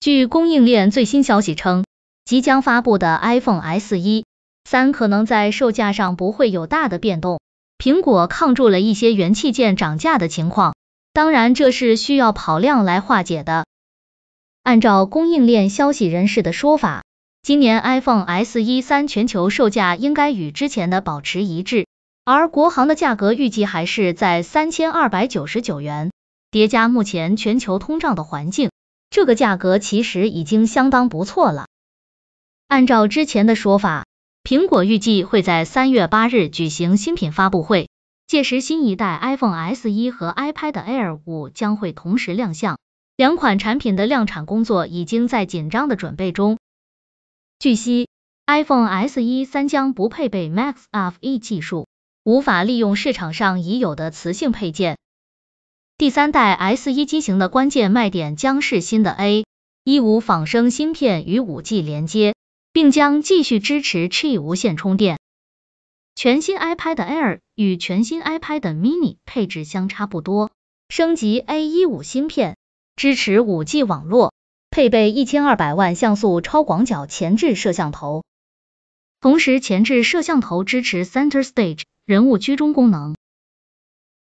据供应链最新消息称，即将发布的 iPhone S e 三可能在售价上不会有大的变动。苹果抗住了一些元器件涨价的情况，当然这是需要跑量来化解的。按照供应链消息人士的说法，今年 iPhone S e 三全球售价应该与之前的保持一致，而国行的价格预计还是在三千二百九十九元。叠加目前全球通胀的环境。这个价格其实已经相当不错了。按照之前的说法，苹果预计会在三月八日举行新品发布会，届时新一代 iPhone SE 和 iPad Air 五将会同时亮相。两款产品的量产工作已经在紧张的准备中。据悉，iPhone SE 三将不配备 Max FE 技术，无法利用市场上已有的磁性配件。第三代 S1 机型的关键卖点将是新的 A15 仿生芯片与 5G 连接，并将继续支持 Qi 无线充电。全新 iPad Air 与全新 iPad Mini 配置相差不多，升级 A15 芯片，支持 5G 网络，配备1200万像素超广角前置摄像头，同时前置摄像头支持 Center Stage 人物居中功能。